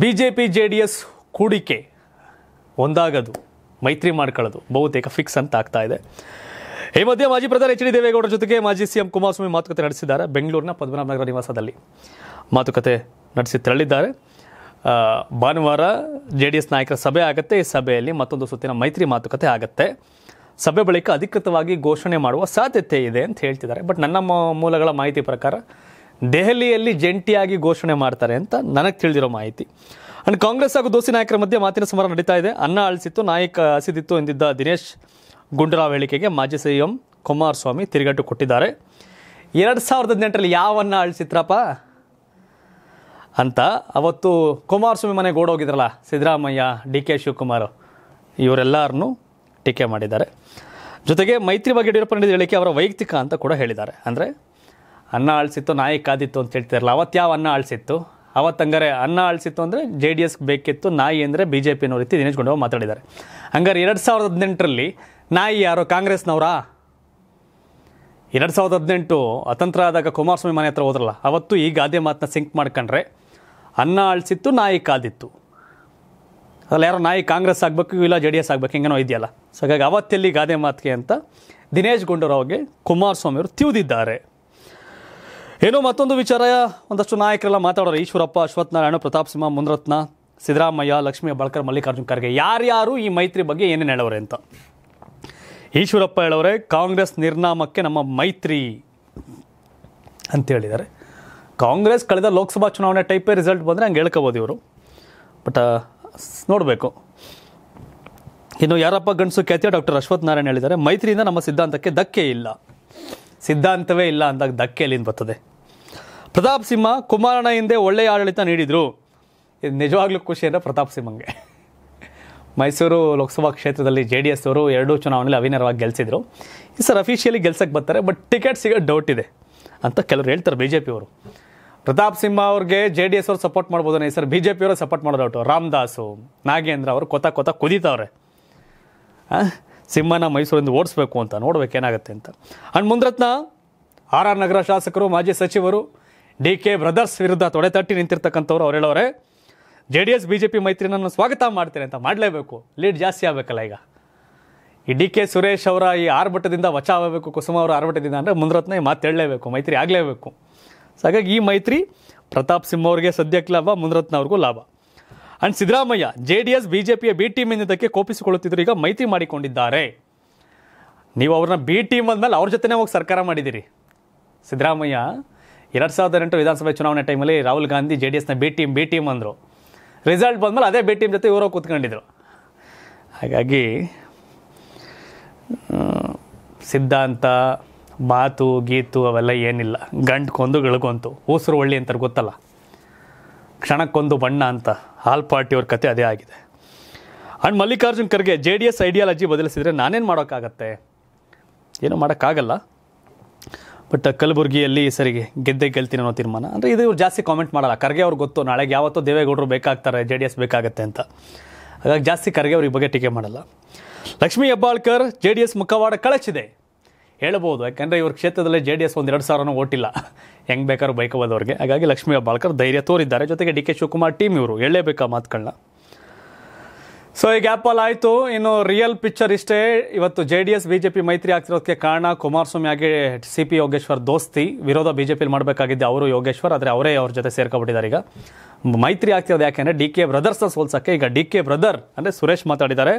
B J P J D S ಕೂಡಿಕೆ ಒಂದಾಗದು ಮೈತ್ರಿ ಮಾಡ್ಕೊಳ್ಳೋದು ಬಹುತೇಕ ಫಿಕ್ಸ್ ಅಂತ ಆಗ್ತಾ ಇದೆ ಈ ಮಧ್ಯೆ ಮಾಜಿ ಪ್ರಧಾನಿ ಎಚ್ ಡಿ ದೇವೇಗೌಡರ ಜೊತೆಗೆ ಮಾಜಿ ಸಿ ಎಂ ಕುಮಾರಸ್ವಾಮಿ ಮಾತುಕತೆ ನಡೆಸಿದ್ದಾರೆ ಬೆಂಗಳೂರಿನ ನಗರ ನಿವಾಸದಲ್ಲಿ ಮಾತುಕತೆ ನಡೆಸಿ ತೆರಳಿದ್ದಾರೆ ಭಾನುವಾರ ಜೆ ಡಿ ಎಸ್ ನಾಯಕರ ಸಭೆ ಆಗುತ್ತೆ ಈ ಸಭೆಯಲ್ಲಿ ಮತ್ತೊಂದು ಸುತ್ತಿನ ಮೈತ್ರಿ ಮಾತುಕತೆ ಆಗುತ್ತೆ ಸಭೆ ಬಳಿಕ ಅಧಿಕೃತವಾಗಿ ಘೋಷಣೆ ಮಾಡುವ ಸಾಧ್ಯತೆ ಇದೆ ಅಂತ ಹೇಳ್ತಿದ್ದಾರೆ ಬಟ್ ನನ್ನ ಮೂಲಗಳ ಮಾಹಿತಿ ಪ್ರಕಾರ ದೆಹಲಿಯಲ್ಲಿ ಜಂಟಿಯಾಗಿ ಘೋಷಣೆ ಮಾಡ್ತಾರೆ ಅಂತ ನನಗೆ ತಿಳಿದಿರೋ ಮಾಹಿತಿ ಅಂಡ್ ಕಾಂಗ್ರೆಸ್ ಹಾಗೂ ದೋಸಿ ನಾಯಕರ ಮಧ್ಯೆ ಮಾತಿನ ಸಮರ ನಡೀತಾ ಇದೆ ಅನ್ನ ಅಳಿಸಿತ್ತು ನಾಯಕ ಹಸಿದಿತ್ತು ಎಂದಿದ್ದ ದಿನೇಶ್ ಗುಂಡೂರಾವ್ ಹೇಳಿಕೆಗೆ ಮಾಜಿ ಸಿ ಎಂ ಕುಮಾರಸ್ವಾಮಿ ತಿರುಗಟ್ಟು ಕೊಟ್ಟಿದ್ದಾರೆ ಎರಡು ಸಾವಿರದ ಹದಿನೆಂಟರಲ್ಲಿ ಯಾವ ಅನ್ನ ಅಳಿಸಿತ್ರಪ್ಪ ಅಂತ ಅವತ್ತು ಕುಮಾರಸ್ವಾಮಿ ಮನೆಗೆ ಓಡೋಗಿದ್ರಲ್ಲ ಸಿದ್ದರಾಮಯ್ಯ ಡಿ ಕೆ ಶಿವಕುಮಾರ್ ಇವರೆಲ್ಲರನ್ನೂ ಟೀಕೆ ಮಾಡಿದ್ದಾರೆ ಜೊತೆಗೆ ಮೈತ್ರಿ ಬಗ್ಗೆ ಯಡಿಯೂರಪ್ಪ ನೀಡಿದ ಹೇಳಿಕೆ ಅವರ ವೈಯಕ್ತಿಕ ಅಂತ ಕೂಡ ಹೇಳಿದ್ದಾರೆ ಅಂದರೆ ಅನ್ನ ಅಳಿಸಿತ್ತು ನಾಯಿ ಕಾದಿತ್ತು ಅಂತ ಹೇಳ್ತಿರಲ್ಲ ಅವತ್ತು ಯಾವ ಅನ್ನ ಆಳಿಸಿತ್ತು ಅವತ್ತು ಹಂಗಾರೆ ಅನ್ನ ಆಳಿಸಿತ್ತು ಅಂದರೆ ಜೆ ಡಿ ಎಸ್ಗೆ ಬೇಕಿತ್ತು ನಾಯಿ ಅಂದರೆ ಬಿ ಜೆ ಪಿನವ್ರ ರೀತಿ ದಿನೇಶ್ ಗುಂಡೋ ಮಾತಾಡಿದ್ದಾರೆ ಹಂಗಾರೆ ಎರಡು ಸಾವಿರದ ಹದಿನೆಂಟರಲ್ಲಿ ನಾಯಿ ಯಾರೋ ಕಾಂಗ್ರೆಸ್ನವರಾ ಎರಡು ಸಾವಿರದ ಹದಿನೆಂಟು ಅತಂತ್ರ ಆದಾಗ ಕುಮಾರಸ್ವಾಮಿ ಮನೆ ಹತ್ರ ಹೋದ್ರಲ್ಲ ಅವತ್ತು ಈ ಗಾದೆ ಮಾತನ್ನ ಸಿಂಕ್ ಮಾಡ್ಕೊಂಡ್ರೆ ಅನ್ನ ಅಳಿಸಿತ್ತು ನಾಯಿ ಕಾದಿತ್ತು ಅದ್ರಲ್ಲಿ ಯಾರೋ ನಾಯಿ ಕಾಂಗ್ರೆಸ್ ಆಗಬೇಕು ಇಲ್ಲ ಜೆ ಡಿ ಎಸ್ ಆಗಬೇಕು ಹಿಂಗೇನೋ ಇದೆಯಲ್ಲ ಸೊ ಹಾಗಾಗಿ ಅವತ್ತೆಲ್ಲಿ ಗಾದೆ ಮಾತಿಗೆ ಅಂತ ದಿನೇಶ್ ಗುಂಡೂರಾವ್ಗೆ ಕುಮಾರಸ್ವಾಮಿಯವರು ತಿಳಿದಿದ್ದಾರೆ ಏನೋ ಮತ್ತೊಂದು ವಿಚಾರ ಒಂದಷ್ಟು ನಾಯಕರೆಲ್ಲ ಮಾತಾಡೋರು ಈಶ್ವರಪ್ಪ ಅಶ್ವತ್ಥನಾರಾಯಣ ಪ್ರತಾಪ್ ಸಿಂಹ ಮುನರತ್ನ ಸಿದ್ದರಾಮಯ್ಯ ಲಕ್ಷ್ಮೀ ಬಳ್ಕರ್ ಮಲ್ಲಿಕಾರ್ಜುನ್ ಖರ್ಗೆ ಯಾರ್ಯಾರು ಈ ಮೈತ್ರಿ ಬಗ್ಗೆ ಏನೇನು ಹೇಳೋರೆ ಅಂತ ಈಶ್ವರಪ್ಪ ಹೇಳೋರೆ ಕಾಂಗ್ರೆಸ್ ನಿರ್ನಾಮಕ್ಕೆ ನಮ್ಮ ಮೈತ್ರಿ ಅಂತ ಹೇಳಿದ್ದಾರೆ ಕಾಂಗ್ರೆಸ್ ಕಳೆದ ಲೋಕಸಭಾ ಚುನಾವಣೆ ಟೈಪೇ ರಿಸಲ್ಟ್ ಬಂದರೆ ಹಂಗೆ ಹೇಳ್ಕೋಬೋದು ಇವರು ಬಟ್ ನೋಡಬೇಕು ಇನ್ನು ಯಾರಪ್ಪ ಗಂಡಸು ಖ್ಯಾತಿಯ ಡಾಕ್ಟರ್ ನಾರಾಯಣ್ ಹೇಳಿದ್ದಾರೆ ಮೈತ್ರಿಯಿಂದ ನಮ್ಮ ಸಿದ್ಧಾಂತಕ್ಕೆ ಧಕ್ಕೆ ಇಲ್ಲ ಸಿದ್ಧಾಂತವೇ ಇಲ್ಲ ಅಂದಾಗ ಧಕ್ಕೆ ಎಲ್ಲಿಂದ ಬರ್ತದೆ ಪ್ರತಾಪ್ ಸಿಂಹ ಕುಮಾರನ ಹಿಂದೆ ಒಳ್ಳೆಯ ಆಡಳಿತ ನೀಡಿದರು ಇದು ನಿಜವಾಗ್ಲೂ ಖುಷಿ ಅಂದರೆ ಪ್ರತಾಪ್ ಸಿಂಹಂಗೆ ಮೈಸೂರು ಲೋಕಸಭಾ ಕ್ಷೇತ್ರದಲ್ಲಿ ಜೆ ಡಿ ಎಸ್ ಅವರು ಎರಡೂ ಚುನಾವಣೆಯಲ್ಲಿ ಅವಿನರವಾಗಿ ಗೆಲ್ಸಿದ್ರು ಈ ಸರ್ ಅಫಿಷಿಯಲಿ ಗೆಲ್ಸಕ್ಕೆ ಬರ್ತಾರೆ ಬಟ್ ಟಿಕೆಟ್ ಸಿಗೋ ಡೌಟ್ ಇದೆ ಅಂತ ಕೆಲವರು ಹೇಳ್ತಾರೆ ಬಿ ಜೆ ಪಿಯವರು ಪ್ರತಾಪ್ ಸಿಂಹ ಅವ್ರಿಗೆ ಜೆ ಡಿ ಎಸ್ ಅವ್ರು ಸಪೋರ್ಟ್ ಮಾಡ್ಬೋದು ಈ ಸರ್ ಬಿ ಜೆ ಪಿಯವರು ಸಪೋರ್ಟ್ ಮಾಡೋದು ಡೌಟು ರಾಮದಾಸು ನಾಗೇಂದ್ರ ಅವರು ಕೊತ ಕೊತ ಕುದೀತವ್ರೆ ಸಿಂಹನ ಮೈಸೂರಿಂದ ಓಡಿಸ್ಬೇಕು ಅಂತ ನೋಡ್ಬೇಕು ಏನಾಗುತ್ತೆ ಅಂತ and Munirathna R R Nagar ಶಾಸಕರು ಮಾಜಿ ಸಚಿವರು ಡಿ ಕೆ ಬ್ರದರ್ಸ್ ವಿರುದ್ಧ ತೊಡೆ ತಟ್ಟಿ ನಿಂತಿರ್ತಕ್ಕಂಥವ್ರು ಅವ್ರು ಹೇಳೋರೆ J D S B J P ಮೈತ್ರಿ ನನ್ನ ಸ್ವಾಗತ ಮಾಡ್ತೇನೆ ಅಂತ ಮಾಡಲೇಬೇಕು ಲೀಡ್ ಜಾಸ್ತಿ ಆಗಬೇಕಲ್ಲ ಈಗ ಈ ಡಿ ಕೆ ಸುರೇಶ್ ಅವರ ಈ ಆರ್ಭಟದಿಂದ ವಚ ಆಗಬೇಕು ಕುಸುಮ ಅವರ ಆರ್ಭಟದಿಂದ ಅಂದರೆ ಮುಂದ್ರತ್ನ ಈ ಮಾತು ಹೇಳಲೇಬೇಕು ಮೈತ್ರಿ ಆಗಲೇಬೇಕು ಸೊ ಹಾಗಾಗಿ ಈ ಮೈತ್ರಿ ಪ್ರತಾಪ್ ಸಿಂಹ ಅವ್ರಿಗೆ ಸದ್ಯಕ್ಕೆ ಲಾಭ ಮುಂದ್ರತ್ನ ಅವ್ರಿಗೂ ಲಾಭ and Siddaramaiah JDS S B team ಎನ್ನುವುದಕ್ಕೆ ಕೋಪಿಸಿಕೊಳ್ಳುತ್ತಿದ್ದರು ಈಗ ಮೈತ್ರಿ ಮಾಡಿಕೊಂಡಿದ್ದಾರೆ ನೀವು ಅವ್ರನ್ನ ಬಿ ಟೀಮ್ ಅಂದಮೇಲೆ ಅವ್ರ ಜೊತೆನೇ ಹೋಗಿ ಸರ್ಕಾರ ಮಾಡಿದ್ದೀರಿ ಸಿದ್ದರಾಮಯ್ಯ ಎರಡು ಸಾವಿರದ ಎಂಟು ವಿಧಾನಸಭೆ ಚುನಾವಣೆ ಟೈಮಲ್ಲಿ ರಾಹುಲ್ ಗಾಂಧಿ ಜೆ ಡಿ ಎಸ್ನ ಬಿ ಟೀಮ್ ಬಿ ಟೀಮ್ ಅಂದರು ರಿಸಲ್ಟ್ ಬಂದಮೇಲೆ ಅದೇ ಬಿ ಟೀಮ್ ಜೊತೆ ಇವರೋ ಕೂತ್ಕೊಂಡಿದ್ರು ಹಾಗಾಗಿ ಸಿದ್ಧಾಂತ ಮಾತು ಗೀತು ಅವೆಲ್ಲ ಏನಿಲ್ಲ ಗಂಟು ಕೊಂದು ಗಿಳ್ಕೊಂತು ಉಸಿರು ಒಳ್ಳಿ ಅಂತಾರೆ ಗೊತ್ತಲ್ಲ ಕ್ಷಣಕ್ಕೊಂದು ಬಣ್ಣ ಅಂತ ಹಾಲ್ ಅವ್ರ ಕತೆ ಅದೇ ಆಗಿದೆ and Mallikarjun Kharge J D S ideology ಬದಲಿಸಿದರೆ ನಾನೇನು ಮಾಡೋಕ್ಕಾಗತ್ತೆ ಏನೂ ಮಾಡೋಕ್ಕಾಗಲ್ಲ ಬಟ್ ಕಲಬುರಗಿಯಲ್ಲಿ ಸರಿಗೆ ಗೆದ್ದೆ ಗೆಲ್ತೀನಿ ಅನ್ನೋ ತೀರ್ಮಾನ ಅಂದರೆ ಇದು ಇವ್ರು ಜಾಸ್ತಿ ಕಾಮೆಂಟ್ ಮಾಡಲ್ಲ ಖರ್ಗೆ ಅವ್ರಿಗೆ ಗೊತ್ತು ನಾಳೆಗೆ ಯಾವತ್ತೋ ದೇವೇಗೌಡರು ಬೇಕಾಗ್ತಾರೆ ಜೆ ಡಿ ಎಸ್ ಬೇಕಾಗತ್ತೆ ಅಂತ ಹಾಗಾಗಿ ಜಾಸ್ತಿ ಖರ್ಗೆ ಅವ್ರಿಗೆ ಬಗ್ಗೆ ಟೀಕೆ ಮಾಡಲ್ಲ Lakshmi Hebbalkar J D S ಮುಖವಾಡ ಕಳಚಿದೆ ಹೇಳಬಹುದು ಯಾಕಂದರೆ ಇವ್ರ ಕ್ಷೇತ್ರದಲ್ಲೇ ಜೆ ಡಿ ಎಸ್ ಒಂದು ಎರಡು ಸಾವಿರನೂ ಓಟಿಲ್ಲ ಹೆಂಗೆ ಬೇಕಾದ್ರೂ ಬೈಕೋಬೋದು ಹಾಗಾಗಿ ಲಕ್ಷ್ಮೀ ಬಾಳ್ಕರ್ ಧೈರ್ಯ ತೋರಿದ್ದಾರೆ ಜೊತೆಗೆ ಡಿ ಕೆ ಶಿವಕುಮಾರ್ ಟೀಮ್ ಇವರು ಹೇಳಲೇಬೇಕಾ ಮಾತುಗಳನ್ನ ಸೊ ಈ ಆ್ಯಪಲ್ ಆಯಿತು ಇನ್ನು ರಿಯಲ್ ಪಿಕ್ಚರ್ ಇಷ್ಟೇ ಇವತ್ತು J D S B J P ಮೈತ್ರಿ ಆಗ್ತಿರೋದಕ್ಕೆ ಕಾರಣ ಕುಮಾರಸ್ವಾಮಿ ಆಗಿ ಸಿ ಪಿ ಯೋಗೇಶ್ವರ್ ದೋಸ್ತಿ ವಿರೋಧ ಬಿ ಜೆ ಮಾಡಬೇಕಾಗಿದ್ದೆ ಅವರು ಯೋಗೇಶ್ವರ್ ಆದರೆ ಅವರೇ ಅವ್ರ ಜೊತೆ ಸೇರ್ಕೊಬಿಟ್ಟಿದ್ದಾರೆ ಈಗ ಮೈತ್ರಿ ಆಗ್ತಿರೋದು ಯಾಕೆಂದರೆ ಡಿ ಕೆ ಬ್ರದರ್ಸ್ನ ಸೋಲ್ಸೋಕ್ಕೆ ಈಗ ಡಿ ಕೆ ಬ್ರದರ್ ಅಂದರೆ ಸುರೇಶ್ ಮಾತಾಡಿದ್ದಾರೆ